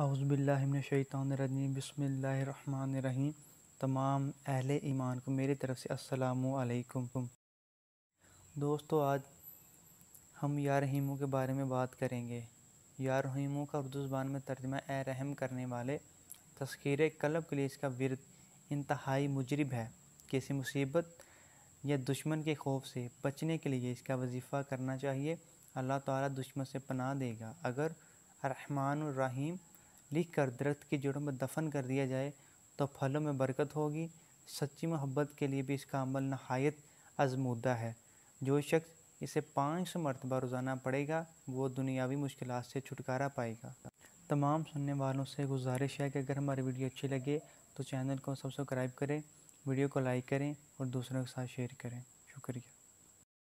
अज़बिल्लिमिनशैतरजीम बसमीम तमाम अहल ईमान को मेरे तरफ़ से असलकुम दोस्तों आज हम या रहीमों के बारे में बात करेंगे या रहीमों का उर्दू ज़बान में तर्जमा ए रहम करने वाले तस्खीर कलब के लिए इसका विरद इंतहाई मुजरब है किसी मुसीबत या दुश्मन के खौफ से बचने के लिए इसका वजीफ़ा करना चाहिए अल्लाह ताला दुश्मन से पनाह देगा अगर रहमान रहीम लिख कर दरख्त की जड़ों में दफन कर दिया जाए तो फलों में बरकत होगी सच्ची मोहब्बत के लिए भी इसका अमल नहायत आजमूदा है जो शख्स इसे पाँच सौ मरतबा रोज़ाना पड़ेगा वो दुनियावी मुश्किल से छुटकारा पाएगा तमाम सुनने वालों से गुजारिश है कि अगर हमारी वीडियो अच्छी लगे तो चैनल को सब्सक्राइब करें वीडियो को लाइक करें और दूसरों के साथ शेयर करें शुक्रिया